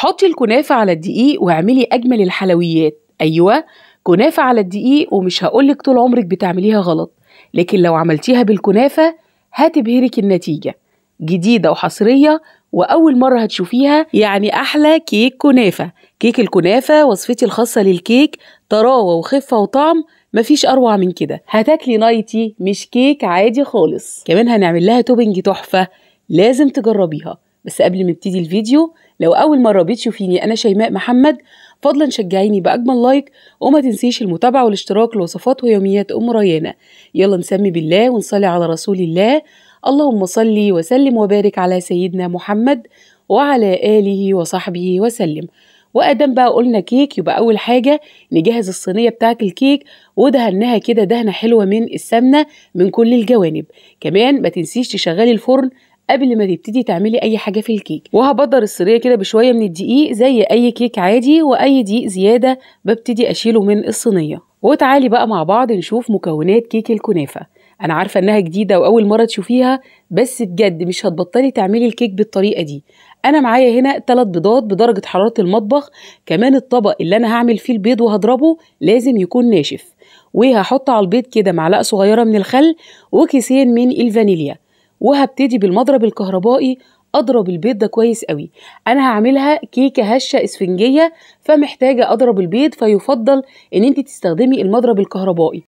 حطي الكنافة على الدقيق واعملي أجمل الحلويات أيوة كنافة على الدقيق ومش هقولك طول عمرك بتعمليها غلط لكن لو عملتيها بالكنافة هتبهرك النتيجة جديدة وحصرية وأول مرة هتشوفيها يعني أحلى كيك كنافة كيك الكنافة وصفتي الخاصة للكيك طراوة وخفة وطعم مفيش أروع من كده هتاكلي نايتي مش كيك عادي خالص كمان هنعمل لها توبنج تحفة لازم تجربيها بس قبل ما ابتدي الفيديو لو أول مرة بتشوفيني أنا شيماء محمد فضلا شجعيني بأجمل لايك وما تنسيش المتابعة والاشتراك لوصفات ويوميات أم ريانة يلا نسمي بالله ونصلي على رسول الله اللهم صلي وسلم وبارك على سيدنا محمد وعلى آله وصحبه وسلم وأدام بقى قلنا كيك يبقى أول حاجة نجهز الصينية بتاعة الكيك ودهنها كده دهنة حلوة من السمنة من كل الجوانب كمان ما تنسيش تشغلي الفرن قبل ما تبتدي تعملي اي حاجه في الكيك وهبدر الصينية كده بشويه من الدقيق زي اي كيك عادي واي دقيق زياده ببتدي اشيله من الصينيه وتعالي بقى مع بعض نشوف مكونات كيك الكنافه انا عارفه انها جديده واول مره تشوفيها بس بجد مش هتبطلي تعملي الكيك بالطريقه دي انا معايا هنا ثلاث بيضات بدرجه حراره المطبخ كمان الطبق اللي انا هعمل فيه البيض وهضربه لازم يكون ناشف وهحط على البيض كده معلقه صغيره من الخل وكيسين من الفانيليا وهبتدي بالمضرب الكهربائي اضرب البيض ده كويس قوي انا هعملها كيكه هشه اسفنجيه فمحتاجه اضرب البيض فيفضل ان انت تستخدمي المضرب الكهربائي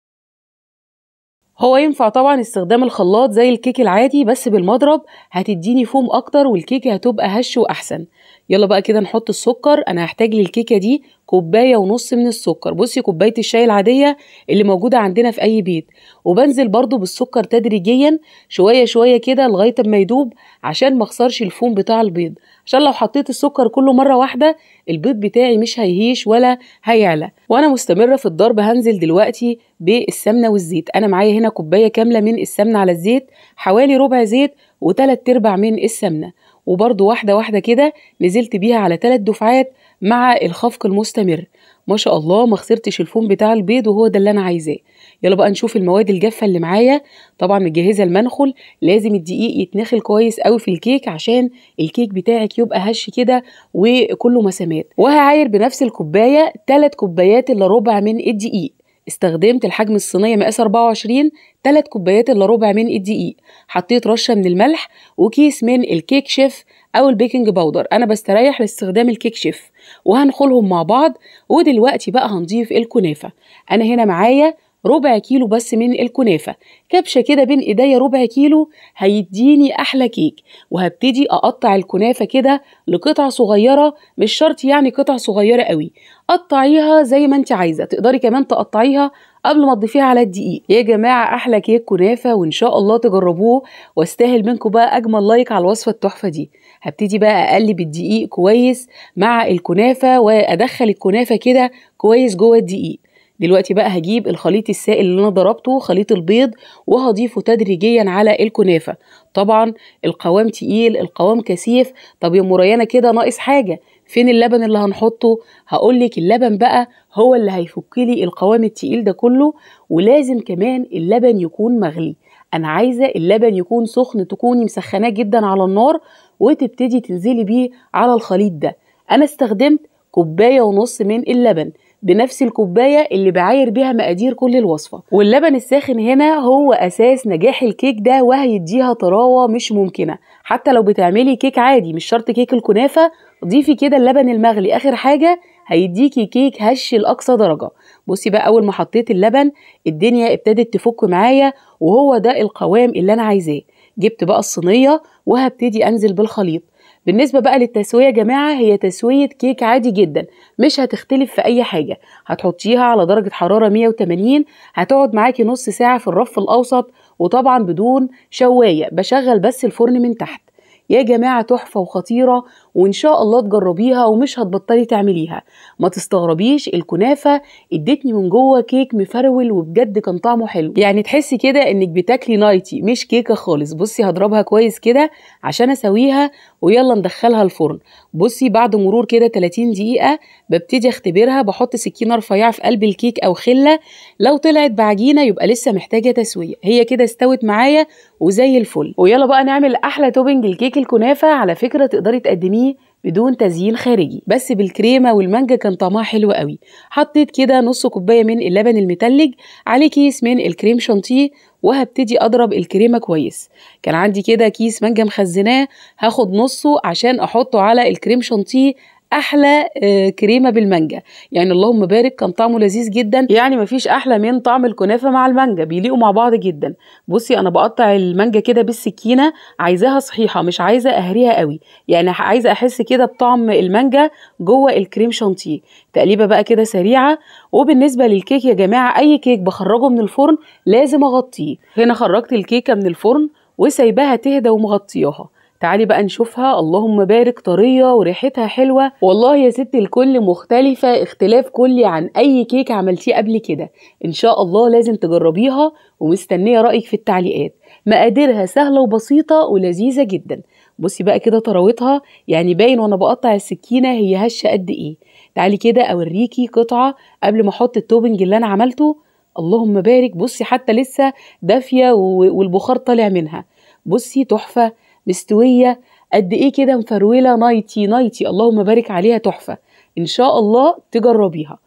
هو ينفع طبعا استخدام الخلاط زي الكيك العادي بس بالمضرب هتديني فوم اكتر والكيكه هتبقى هش واحسن يلا بقى كده نحط السكر انا هحتاج للكيكه دي كوبايه ونص من السكر بصي كوبايه الشاي العاديه اللي موجوده عندنا في اي بيت وبنزل برضو بالسكر تدريجيا شويه شويه كده لغايه اما يدوب عشان ما اخسرش الفوم بتاع البيض عشان لو حطيت السكر كله مره واحده البيض بتاعي مش هيهيش ولا هيعلى وانا مستمره في الضرب هنزل دلوقتي بالسمنه والزيت انا معايا هنا كوبايه كامله من السمنه على الزيت حوالي ربع زيت وتلات ارباع من السمنه وبرضه واحدة واحدة كده نزلت بيها على ثلاث دفعات مع الخفق المستمر ما شاء الله ما خسرتش الفوم بتاع البيض وهو ده اللي انا عايزاه يلا بقى نشوف المواد الجافه اللي معايا طبعا مجهزه المنخل لازم الدقيق يتنخل كويس قوي في الكيك عشان الكيك بتاعك يبقى هش كده وكله مسامات وهعاير بنفس الكوبايه 3 كوبايات الا ربع من الدقيق استخدمت الحجم الصينية مقاس 24 3 كوبايات إلا ربع من الدقيق حطيت رشة من الملح وكيس من الكيك شيف أو البيكنج باودر أنا بستريح لاستخدام الكيك شيف وهنخلهم مع بعض ودلوقتي بقى هنضيف الكنافة أنا هنا معايا ربع كيلو بس من الكنافة كبشة كده بين ايديا ربع كيلو هيديني احلى كيك وهبتدي اقطع الكنافة كده لقطع صغيرة مش شرط يعني قطع صغيرة قوي قطعيها زي ما انت عايزة تقدري كمان تقطعيها قبل ما تضيفيها على الدقيق يا جماعة أحلى كيك كنافة وإن شاء الله تجربوه واستاهل منكم بقى أجمل لايك على الوصفة التحفة دي هبتدي بقى أقلب الدقيق كويس مع الكنافة وأدخل الكنافة كده كويس جوه الدقيق دلوقتي بقى هجيب الخليط السائل اللي انا ضربته خليط البيض وهضيفه تدريجيا على الكنافه طبعا القوام تقيل القوام كثيف طب يا مريانه كده ناقص حاجه فين اللبن اللي هنحطه هقولك اللبن بقى هو اللي هيفك لي القوام التقيل ده كله ولازم كمان اللبن يكون مغلي انا عايزه اللبن يكون سخن تكوني مسخناه جدا على النار وتبتدي تنزلي بيه على الخليط ده انا استخدمت كوبايه ونص من اللبن بنفس الكوبايه اللي بعاير بيها مقادير كل الوصفه واللبن الساخن هنا هو اساس نجاح الكيك ده وهيديها طراوه مش ممكنه حتى لو بتعملي كيك عادي مش شرط كيك الكنافه ضيفي كده اللبن المغلي اخر حاجه هيديكي كيك هش لاقصى درجه بصي بقى اول ما حطيت اللبن الدنيا ابتدت تفك معايا وهو ده القوام اللي انا عايزاه جبت بقى الصينيه وهبتدي انزل بالخليط بالنسبة بقى للتسوية يا جماعة هي تسوية كيك عادي جدا مش هتختلف في أي حاجة هتحطيها على درجة حرارة 180 هتقعد معاكي نص ساعة في الرف الأوسط وطبعا بدون شواية بشغل بس الفرن من تحت يا جماعة تحفة وخطيرة وان شاء الله تجربيها ومش هتبطلي تعمليها ما تستغربيش الكنافه ادتني من جوه كيك مفرول وبجد كان طعمه حلو يعني تحسي كده انك بتاكلي نايتي مش كيكه خالص بصي هضربها كويس كده عشان اسويها ويلا ندخلها الفرن بصي بعد مرور كده 30 دقيقه ببتدي اختبرها بحط سكينه رفيعه في قلب الكيك او خله لو طلعت بعجينه يبقى لسه محتاجه تسويه هي كده استوت معايا وزي الفل ويلا بقى نعمل احلى توبنج لكيك الكنافه على فكره تقدري تقدميه بدون تزيين خارجي بس بالكريمه والمانجا كان طعمها حلو قوي حطيت كده نص كوبايه من اللبن المتلج عليه كيس من الكريم شانتيه وهبتدي اضرب الكريمه كويس كان عندي كده كيس مانجا مخزناه هاخد نصه عشان احطه على الكريم شانتيه احلى آه، كريمه بالمانجا يعني اللهم بارك كان طعمه لذيذ جدا يعني مفيش احلى من طعم الكنافه مع المانجا بيليقوا مع بعض جدا بصي انا بقطع المانجا كده بالسكينه عايزاها صحيحه مش عايزه اهريها قوي يعني عايزه احس كده بطعم المانجا جوه الكريم شانتيه تقليبه بقى كده سريعه وبالنسبه للكيك يا جماعه اي كيك بخرجه من الفرن لازم اغطيه هنا خرجت الكيكه من الفرن وسايباها تهدى ومغطياها تعالي بقى نشوفها اللهم بارك طرية وريحتها حلوة والله يا ستي الكل مختلفة اختلاف كلي عن أي كيك عملتيه قبل كده إن شاء الله لازم تجربيها ومستنية رأيك في التعليقات مقاديرها سهلة وبسيطة ولذيذة جدا بصي بقى كده طراوتها يعني باين وانا بقطع السكينة هي هشة قد ايه تعالي كده اوريكي قطعة قبل ما احط التوبنج اللي انا عملته اللهم بارك بصي حتى لسه دافية والبخار طالع منها بصي تحفة مستويه قد ايه كده مفروله نايتي نايتي اللهم بارك عليها تحفه ان شاء الله تجربيها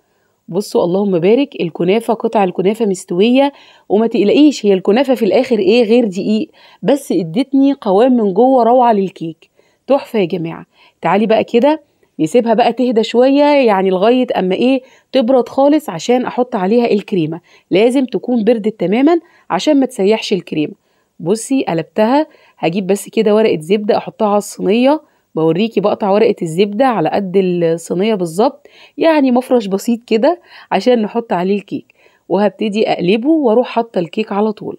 بصوا اللهم بارك الكنافه قطع الكنافه مستويه وما تقلقيش هي الكنافه في الاخر ايه غير دقيق بس ادتني قوام من جوه روعه للكيك تحفه يا جماعه تعالي بقى كده نسيبها بقى تهدى شويه يعني لغايه اما ايه تبرد خالص عشان احط عليها الكريمه لازم تكون بردت تماما عشان ما تسيحش الكريمه بصي قلبتها هجيب بس كده ورقه زبده احطها على الصينيه بوريكي بقطع ورقه الزبده على قد الصينيه بالظبط يعني مفرش بسيط كده عشان نحط عليه الكيك وهبتدي اقلبه واروح حاطه الكيك على طول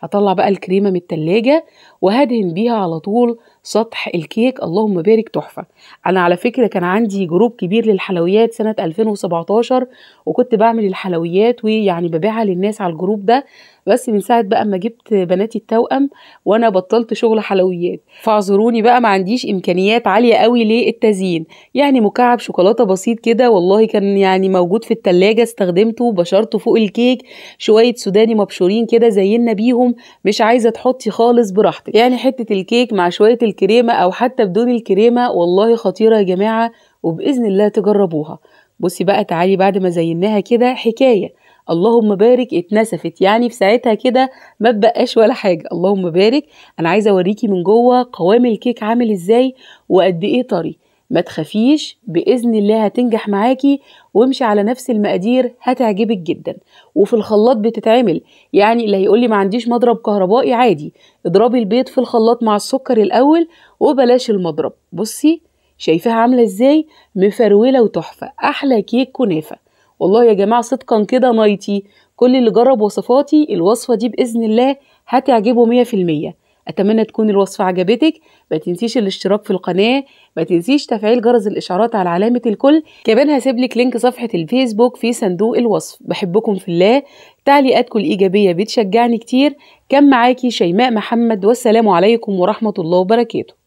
هطلع بقى الكريمه من التلاجة وهدهن بيها على طول سطح الكيك اللهم بارك تحفه انا على فكره كان عندي جروب كبير للحلويات سنه 2017 وكنت بعمل الحلويات ويعني ببيعها للناس على الجروب ده بس من ساعه بقى ما جبت بناتي التوأم وانا بطلت شغل حلويات فاعذروني بقى ما عنديش امكانيات عاليه قوي للتزيين يعني مكعب شوكولاته بسيط كده والله كان يعني موجود في التلاجة استخدمته بشرته فوق الكيك شويه سوداني مبشورين كده زينا بيهم مش عايزه تحطي خالص براحتك يعني حته الكيك مع شويه الكريمة أو حتى بدون الكريمة والله خطيرة يا جماعة وبإذن الله تجربوها بصي بقى تعالي بعد ما زيناها كده حكاية اللهم بارك اتنسفت يعني في ساعتها كده ما تبقاش ولا حاجة اللهم بارك أنا عايزة أوريكي من جوه قوام الكيك عامل إزاي وقد إيه طري ما تخافيش بإذن الله هتنجح معاكي وامشي على نفس المقادير هتعجبك جدا وفي الخلاط بتتعمل يعني اللي هيقولي ما عنديش مضرب كهربائي عادي اضربي البيض في الخلاط مع السكر الأول وبلاش المضرب بصي شايفاها عاملة ازاي مفروله وتحفة أحلى كيك كنافة والله يا جماعة صدقا كده نايتي كل اللي جرب وصفاتي الوصفة دي بإذن الله هتعجبه مية في المية اتمنى تكون الوصفه عجبتك ما تنسيش الاشتراك في القناه ما تنسيش تفعيل جرس الاشعارات على علامه الكل كمان هسيب لك لينك صفحه الفيسبوك في صندوق الوصف بحبكم في الله تعليقاتكم الايجابيه بتشجعني كتير كان معاكي شيماء محمد والسلام عليكم ورحمه الله وبركاته